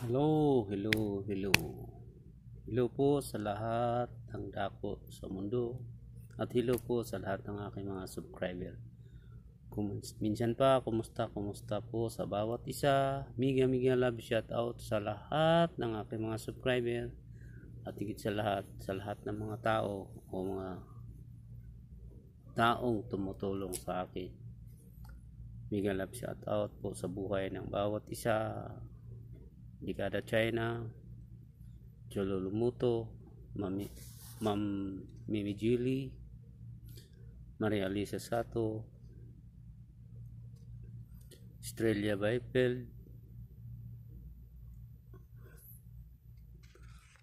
Hello, hello, hello. Hello po sa lahat ng dako sa mundo at hello po sa lahat ng aking mga subscriber. Kum minsan pa, kumusta, kumusta po sa bawat isa. Miga, miga love shout out sa lahat ng aking mga subscriber at higit sa lahat, sa lahat ng mga tao o mga taong tumutulong sa akin. Miga love shout out po sa buhay ng bawat isa ada China, Jolo Mami, Mam Mimi Julie, Maria Lisa Sato, Australia Bible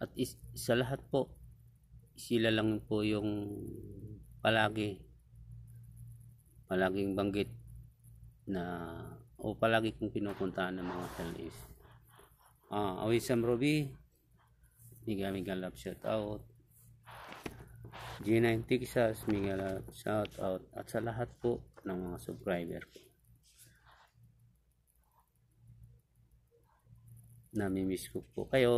at is, sa lahat po sila lang po yung palagi palaging banggit na o palagi kong pinupuntahan ng mga LS Ah, Awisam Ruby. Mega mega love shout out. G9 Texas, mega love shout out at sa lahat po ng mga subscriber ko. Nami-miss ko po kayo.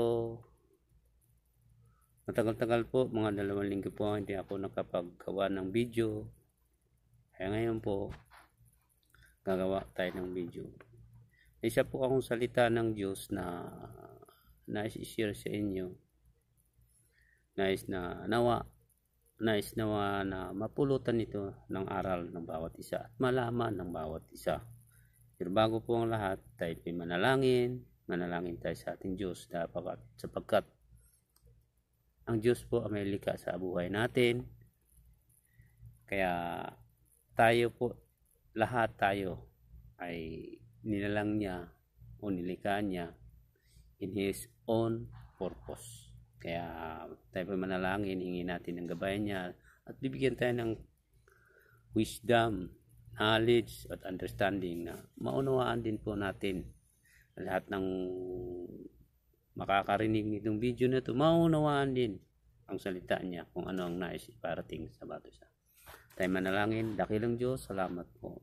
Matagal-tagal po, mga dalawang linggo po, hindi ako nakapaggawa ng video. Kaya ngayon po, gagawa tayo ng video. Eh, isa po akong salita ng Diyos na nais-share i sa inyo nais na nawa nais nawa na mapulutan ito ng aral ng bawat isa at malaman ng bawat isa pero bago po ang lahat tayo ay manalangin manalangin tayo sa ating Diyos dapat sapagkat ang Diyos po ang may lika sa buhay natin kaya tayo po lahat tayo ay nilalang niya o nilikha niya in His own purpose. Kaya tayo pa manalangin, hingin natin ng gabayan niya at bibigyan tayo ng wisdom, knowledge at understanding na maunawaan din po natin lahat ng makakarinig nitong video na ito, maunawaan din ang salita niya kung ano ang nais iparating sa bata siya. Tayo manalangin, dakilang Diyos, salamat po.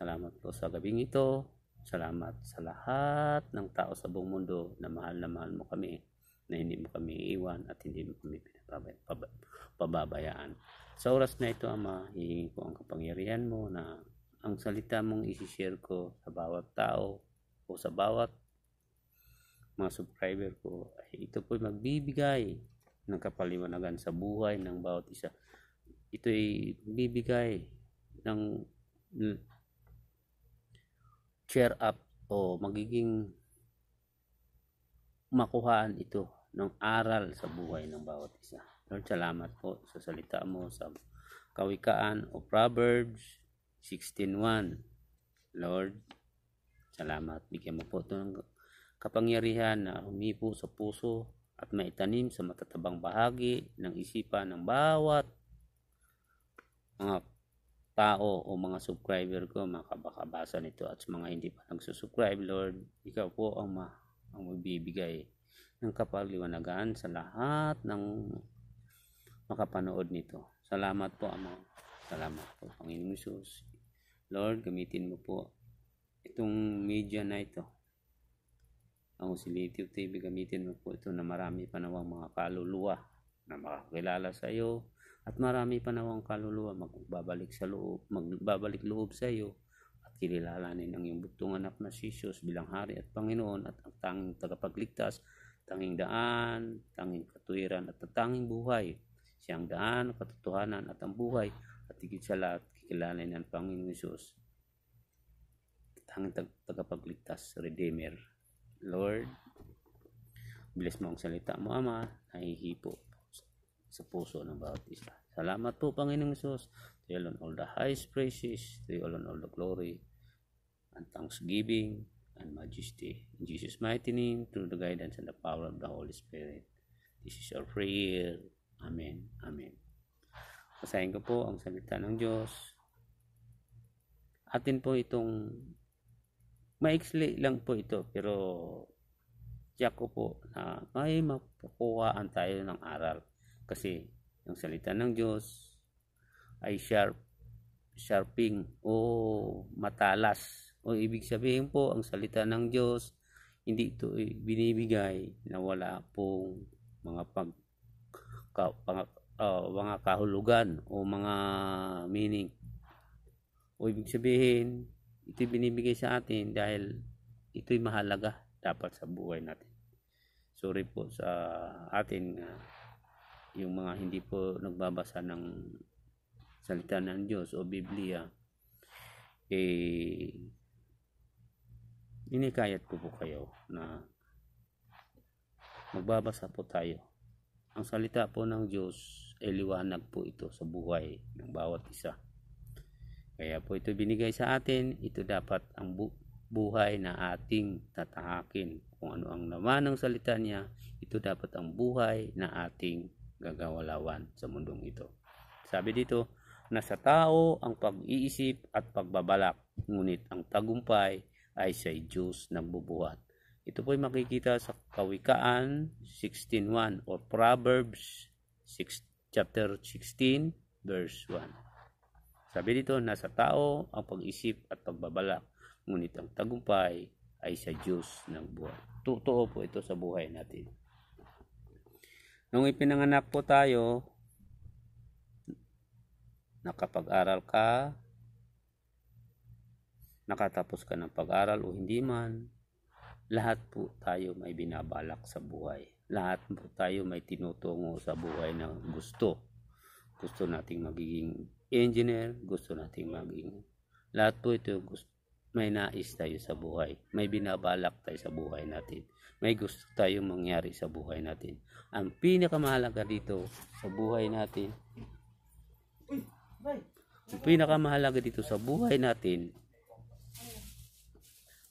Salamat po sa gabing ito. Salamat sa lahat ng tao sa buong mundo na mahal na mahal mo kami, na hindi mo kami iiwan at hindi mo kami pinababayaan. Sa oras na ito, Ama, hihingi ko ang kapangyarihan mo na ang salita mong isishare ko sa bawat tao o sa bawat mga subscriber ko, ito po'y magbibigay ng kapaliwanagan sa buhay ng bawat isa. Ito'y bibigay ng cheer up o magiging makuhaan ito ng aral sa buhay ng bawat isa. Lord, salamat po sa salita mo sa kawikaan o Proverbs 16.1. Lord, salamat. Bigyan mo po ito ng kapangyarihan na humipo sa puso at maitanim sa matatabang bahagi ng isipan ng bawat mga tao o mga subscriber ko makabakabasa nito at sa mga hindi pa nagsusubscribe Lord ikaw po ang, ma ang magbibigay ng kapagliwanagan sa lahat ng makapanood nito salamat po Ama salamat po Panginoon Jesus Lord gamitin mo po itong media na ito ang Oscillative TV gamitin mo po ito na marami pa nawang mga kaluluwa na makakilala sa iyo at marami pa ang kaluluwa magbabalik sa loob, magbabalik loob sa iyo at kilalanin ang iyong bugtong anak na si Jesus bilang hari at Panginoon at ang tanging tagapagligtas, tanging daan, tanging katuwiran at tanging buhay. Siya ang daan, katotohanan at ang buhay at higit sa lahat kikilalanin ang Panginoon Jesus tanging tagapagligtas, Redeemer. Lord, bless mo ang salita mo, Ama, nahihipo sa puso ng bawat isa. Salamat po Panginoong Isus. To you alone all the highest praises, to you alone all the glory, and thanksgiving, and majesty. In Jesus' mighty name, through the guidance and the power of the Holy Spirit. This is our prayer. Amen. Amen. Basahin ko po ang salita ng Diyos. Atin po itong maiksli lang po ito pero tiyak ko po na may mapukuhaan tayo ng aral kasi yung salita ng Diyos ay sharp, sharping o matalas. O ibig sabihin po, ang salita ng Diyos hindi ito binibigay na wala pong mga pag ka, pang, uh, ah, mga kahulugan o mga meaning. O ibig sabihin, ito binibigay sa atin dahil ito'y mahalaga dapat sa buhay natin. Sorry po sa atin uh, yung mga hindi po nagbabasa ng salita ng Diyos o Biblia, eh, inikayat ko po kayo na magbabasa po tayo. Ang salita po ng Diyos ay eh, liwanag po ito sa buhay ng bawat isa. Kaya po ito binigay sa atin, ito dapat ang bu- buhay na ating tatahakin. Kung ano ang laman ng salita niya, ito dapat ang buhay na ating gagawalawan sa mundong ito. Sabi dito, nasa tao ang pag-iisip at pagbabalak, ngunit ang tagumpay ay sa Diyos nagbubuhat. Ito po ay makikita sa Kawikaan 16.1 or Proverbs 6, chapter 16 verse 1. Sabi dito, nasa tao ang pag-isip at pagbabalak, ngunit ang tagumpay ay sa Diyos ng buhay. Totoo po ito sa buhay natin. Nung ipinanganak po tayo, nakapag-aral ka, nakatapos ka ng pag-aral o hindi man, lahat po tayo may binabalak sa buhay. Lahat po tayo may tinutungo sa buhay na gusto. Gusto nating magiging engineer, gusto nating maging lahat po ito gusto may nais tayo sa buhay. May binabalak tayo sa buhay natin. May gusto tayong mangyari sa buhay natin. Ang pinakamahalaga dito sa buhay natin, ang pinakamahalaga dito sa buhay natin,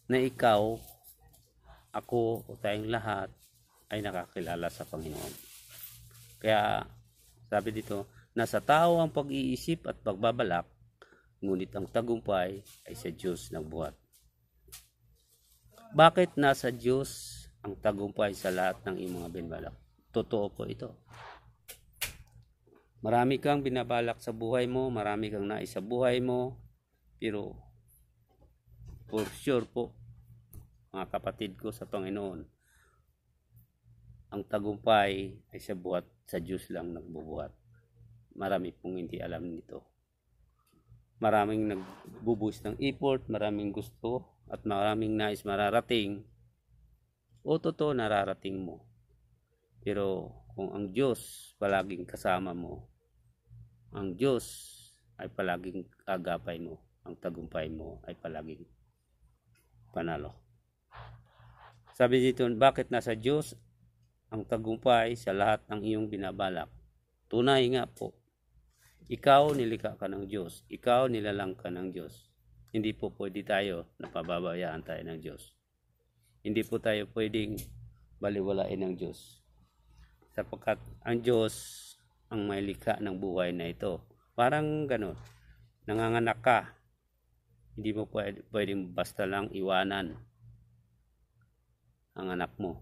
na ikaw, ako o tayong lahat ay nakakilala sa Panginoon. Kaya sabi dito, nasa tao ang pag-iisip at pagbabalak ngunit ang tagumpay ay sa Diyos buhat. Bakit nasa Diyos ang tagumpay sa lahat ng iyong mga binbalak? Totoo po ito. Marami kang binabalak sa buhay mo, marami kang nais sa buhay mo, pero for sure po, mga kapatid ko sa Panginoon, ang tagumpay ay sa buhat, sa Diyos lang nagbubuhat. Marami pong hindi alam nito maraming nagbubus ng effort, maraming gusto, at maraming nais mararating, o totoo nararating mo. Pero kung ang Diyos palaging kasama mo, ang Diyos ay palaging agapay mo, ang tagumpay mo ay palaging panalo. Sabi dito, bakit nasa Diyos ang tagumpay sa lahat ng iyong binabalak? Tunay nga po, ikaw nilika ka ng Diyos. Ikaw nilalang ka ng Diyos. Hindi po pwede tayo napababayaan tayo ng Diyos. Hindi po tayo pwedeng baliwalain ng Diyos. Sapagkat ang Diyos ang may likha ng buhay na ito. Parang ganun. Nanganganak ka. Hindi mo pwedeng basta lang iwanan ang anak mo.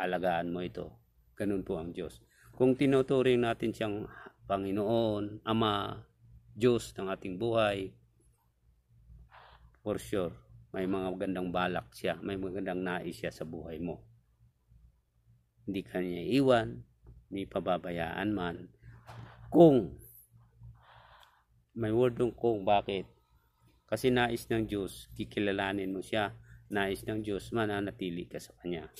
Alagaan mo ito. Ganun po ang Diyos. Kung tinuturing natin siyang Panginoon, Ama, Diyos ng ating buhay. For sure, may mga magandang balak siya, may magandang nais siya sa buhay mo. Hindi ka niya iwan, hindi pababayaan man. Kung, may word ng kung bakit, kasi nais ng Diyos, kikilalanin mo siya, nais ng Diyos, mananatili ka sa Kanya.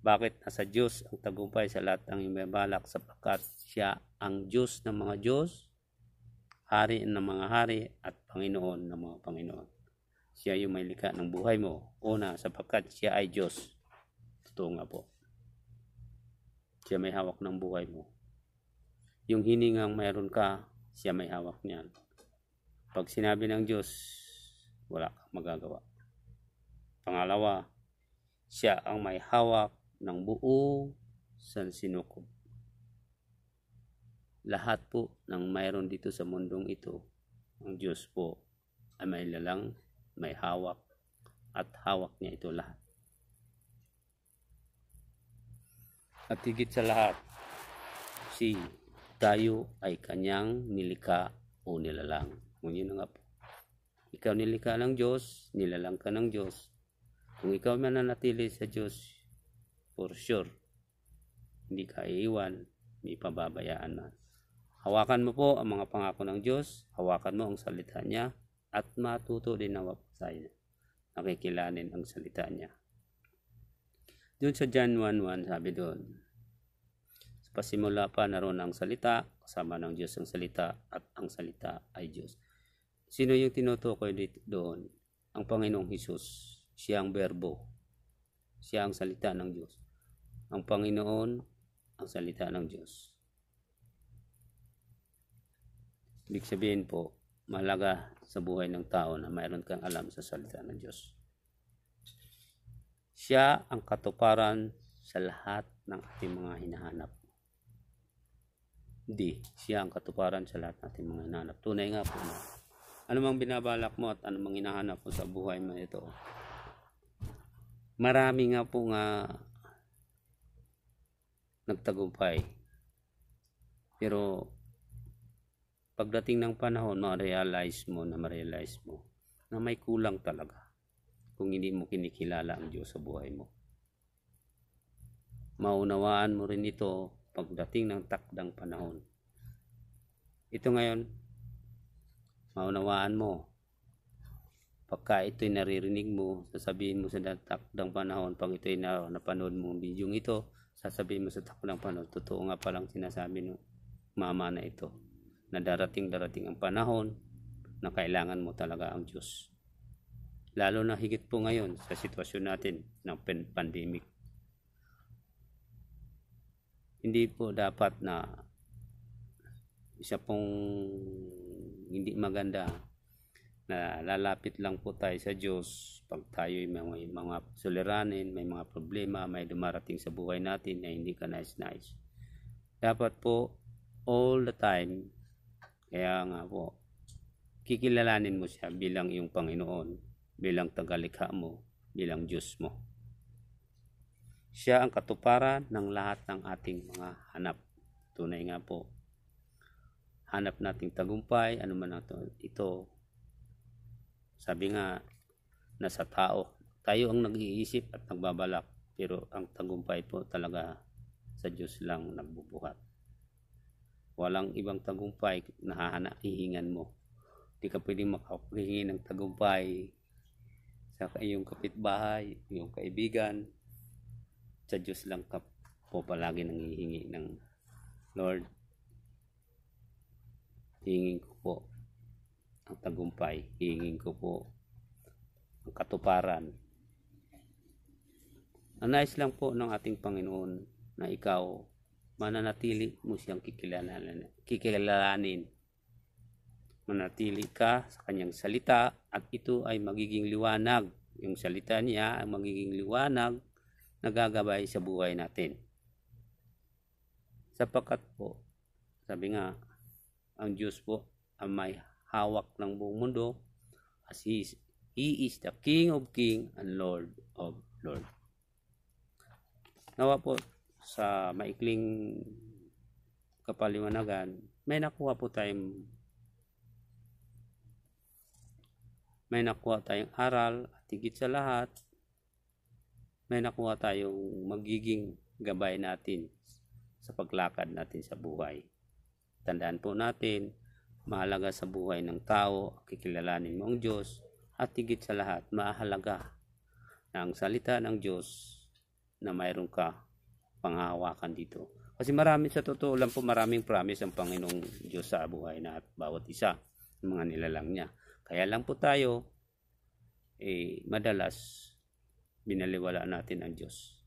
Bakit nasa Diyos ang tagumpay sa lahat ng ibabalak sapagkat siya ang Diyos ng mga Diyos, Hari ng mga Hari, at Panginoon ng mga Panginoon. Siya yung may lika ng buhay mo. Una, sapagkat siya ay Diyos. Totoo nga po. Siya may hawak ng buhay mo. Yung hiningang mayroon ka, siya may hawak niyan. Pag sinabi ng Diyos, wala kang magagawa. Pangalawa, siya ang may hawak ng buo sa sinukob lahat po ng mayroon dito sa mundong ito, ang Diyos po ay may lalang, may hawak, at hawak niya ito lahat. At higit sa lahat, si tayo ay kanyang nilika o nilalang. Ngunit na nga po. Ikaw nilika ng Diyos, nilalang ka ng Diyos. Kung ikaw mananatili sa Diyos, for sure, hindi ka iiwan, may pababayaan na. Hawakan mo po ang mga pangako ng Diyos, hawakan mo ang salita niya, at matuto din nawa po tayo nakikilanin ang salita niya. Doon sa John 1.1 sabi doon, sa pasimula pa naroon ang salita, kasama ng Diyos ang salita, at ang salita ay Diyos. Sino yung tinutukoy dito, doon? Ang Panginoong Hesus. Siya ang verbo. Siya ang salita ng Diyos. Ang Panginoon, ang salita ng Diyos. Ibig sabihin po, malaga sa buhay ng tao na mayroon kang alam sa salita ng Diyos. Siya ang katuparan sa lahat ng ating mga hinahanap. Hindi, siya ang katuparan sa lahat ng ating mga hinahanap. Tunay nga po na ano mang binabalak mo at anumang hinahanap mo sa buhay mo ito, marami nga po nga nagtagumpay. Pero pagdating ng panahon, ma-realize mo na ma-realize mo na may kulang talaga kung hindi mo kinikilala ang Diyos sa buhay mo. Maunawaan mo rin ito pagdating ng takdang panahon. Ito ngayon, maunawaan mo. Pagka ito'y naririnig mo, sasabihin mo sa takdang panahon, pag ito'y napanood mo ang video ito, sasabihin mo sa takdang panahon, totoo nga palang sinasabi ng mama na ito na darating-darating ang panahon na kailangan mo talaga ang Diyos. Lalo na higit po ngayon sa sitwasyon natin ng pandemic. Hindi po dapat na isa pong hindi maganda na lalapit lang po tayo sa Diyos pag tayo may, may mga suliranin, may mga problema, may dumarating sa buhay natin na hindi ka nais-nais. Dapat po all the time kaya nga po, kikilalanin mo siya bilang iyong Panginoon, bilang tagalikha mo, bilang Diyos mo. Siya ang katuparan ng lahat ng ating mga hanap. Tunay nga po, hanap nating tagumpay, ano man ito. Sabi nga, nasa tao. Tayo ang nag-iisip at nagbabalak, pero ang tagumpay po talaga sa Diyos lang nagbubuhat. Walang ibang tagumpay na hahanahihingan mo. Hindi ka pwedeng makapahingi ng tagumpay sa iyong kapitbahay, iyong kaibigan. Sa Diyos lang ka po palagi nangihingi ng Lord. Hihingin ko po ang tagumpay. Hihingin ko po ang katuparan. Ang nais lang po ng ating Panginoon na ikaw mananatili mo siyang kikilalanin. kikilalanin. Manatili ka sa kanyang salita at ito ay magiging liwanag. Yung salita niya ay magiging liwanag na gagabay sa buhay natin. Sapakat po, sabi nga, ang Diyos po ang may hawak ng buong mundo as He is, he is the King of King and Lord of Lord. Nawa po sa maikling kapaliwanagan, may nakuha po tayong may nakuha tayong aral at higit sa lahat may nakuha tayong magiging gabay natin sa paglakad natin sa buhay. Tandaan po natin, mahalaga sa buhay ng tao, kikilalanin mo ang Diyos, at higit sa lahat, mahalaga na ang salita ng Diyos na mayroon ka panghawakan dito. Kasi marami sa totoo lang po maraming promise ang Panginoong Diyos sa buhay na at bawat isa ng mga nilalang niya. Kaya lang po tayo eh madalas binaliwala natin ang Diyos.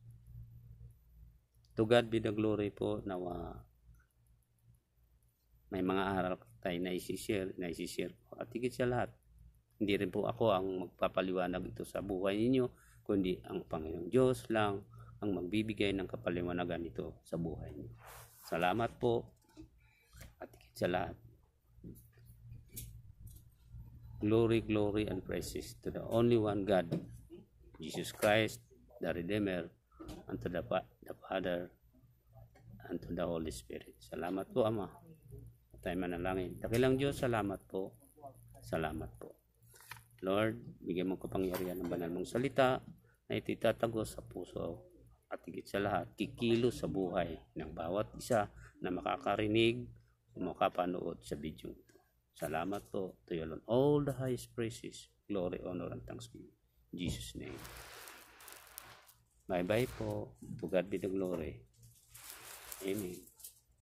To God be the glory po nawa may mga aral tayo na isi-share, na isi-share po. At higit sa lahat, hindi rin po ako ang magpapaliwanag ito sa buhay ninyo, kundi ang Panginoong Diyos lang ang magbibigay ng kapaliwanagan nito sa buhay niyo. Salamat po at sa lahat. Glory, glory, and praises to the only one God, Jesus Christ, the Redeemer, and to the, the Father, and to the Holy Spirit. Salamat po, Ama. At tayo manalangin. Dakilang Diyos, salamat po. Salamat po. Lord, bigyan mo kapangyarihan ng banal mong salita na ititatago sa puso at higit sa lahat, kikilos sa buhay ng bawat isa na makakarinig o makapanood sa video Salamat po to you alone. All the highest praises, glory, honor, and thanksgiving. In Jesus' name. Bye-bye po. To God be the glory. Amen.